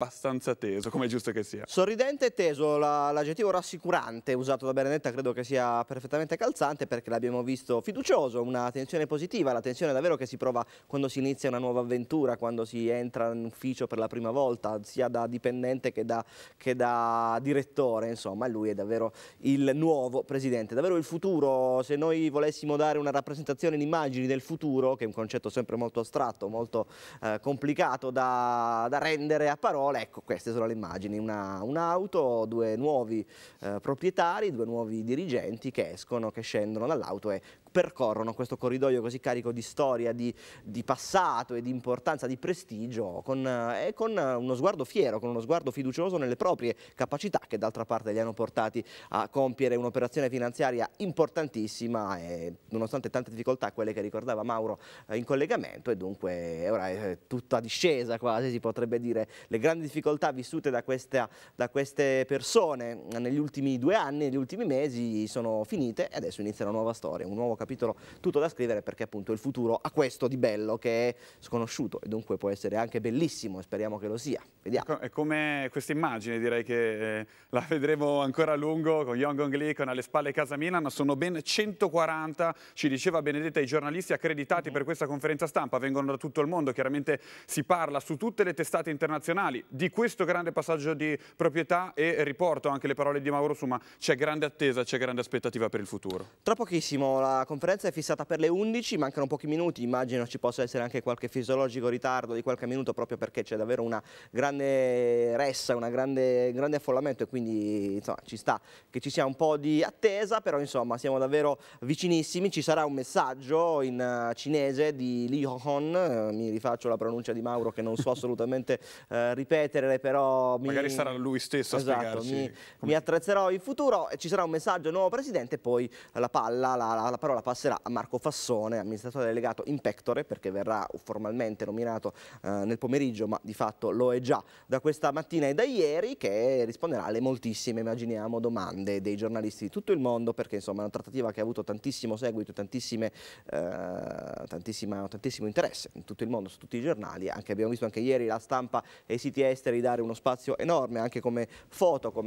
abbastanza teso, come è giusto che sia. Sorridente e teso, l'aggettivo rassicurante usato da Benedetta credo che sia perfettamente calzante perché l'abbiamo visto fiducioso, una tensione positiva, la tensione davvero che si prova quando si inizia una nuova avventura, quando si entra in ufficio per la prima volta, sia da dipendente che da, che da direttore, insomma lui è davvero il nuovo presidente, davvero il futuro, se noi volessimo dare una rappresentazione in immagini del futuro, che è un concetto sempre molto astratto, molto eh, complicato da, da rendere a parole, parole, ecco queste sono le immagini, un'auto, una due nuovi eh, proprietari, due nuovi dirigenti che escono, che scendono dall'auto e percorrono questo corridoio così carico di storia, di, di passato e di importanza, di prestigio, con, eh, con, uno sguardo fiero, con uno sguardo fiducioso nelle proprie capacità che d'altra parte li hanno portati a compiere un'operazione finanziaria importantissima e nonostante tante difficoltà, quelle che ricordava Mauro eh, in collegamento e dunque ora è eh, tutta discesa quasi, si potrebbe dire, le grandi grandi difficoltà vissute da, questa, da queste persone negli ultimi due anni, negli ultimi mesi, sono finite e adesso inizia una nuova storia, un nuovo capitolo tutto da scrivere perché appunto il futuro ha questo di bello che è sconosciuto e dunque può essere anche bellissimo e speriamo che lo sia. Vediamo. Ecco, è come questa immagine, direi che eh, la vedremo ancora a lungo con Yongong Lee, con alle spalle Casa Milan, sono ben 140, ci diceva Benedetta, i giornalisti accreditati per questa conferenza stampa, vengono da tutto il mondo, chiaramente si parla su tutte le testate internazionali, di questo grande passaggio di proprietà e riporto anche le parole di Mauro Suma, c'è grande attesa, c'è grande aspettativa per il futuro. Tra pochissimo la conferenza è fissata per le 11, mancano pochi minuti, immagino ci possa essere anche qualche fisiologico ritardo di qualche minuto proprio perché c'è davvero una grande ressa, un grande, grande, affollamento e quindi insomma, ci sta che ci sia un po' di attesa, però insomma siamo davvero vicinissimi, ci sarà un messaggio in eh, cinese di Li Hon, eh, mi rifaccio la pronuncia di Mauro che non so assolutamente eh, ripetere, ripetere, però... Mi... Magari sarà lui stesso esatto, a spiegarci. Mi, mi, attrezzerò in futuro, ci sarà un messaggio nuovo presidente poi la, palla, la, la parola passerà a Marco Fassone, amministratore delegato in pectore, perché verrà formalmente nominato eh, nel pomeriggio, ma di fatto lo è già da questa mattina e da ieri, che risponderà alle moltissime, immaginiamo, domande dei giornalisti di tutto il mondo, perché insomma è una trattativa che ha avuto tantissimo seguito, tantissime, eh, tantissimo interesse in tutto il mondo, su tutti i giornali, anche, abbiamo visto anche ieri la stampa e i siti esteri dare uno spazio enorme anche come foto, come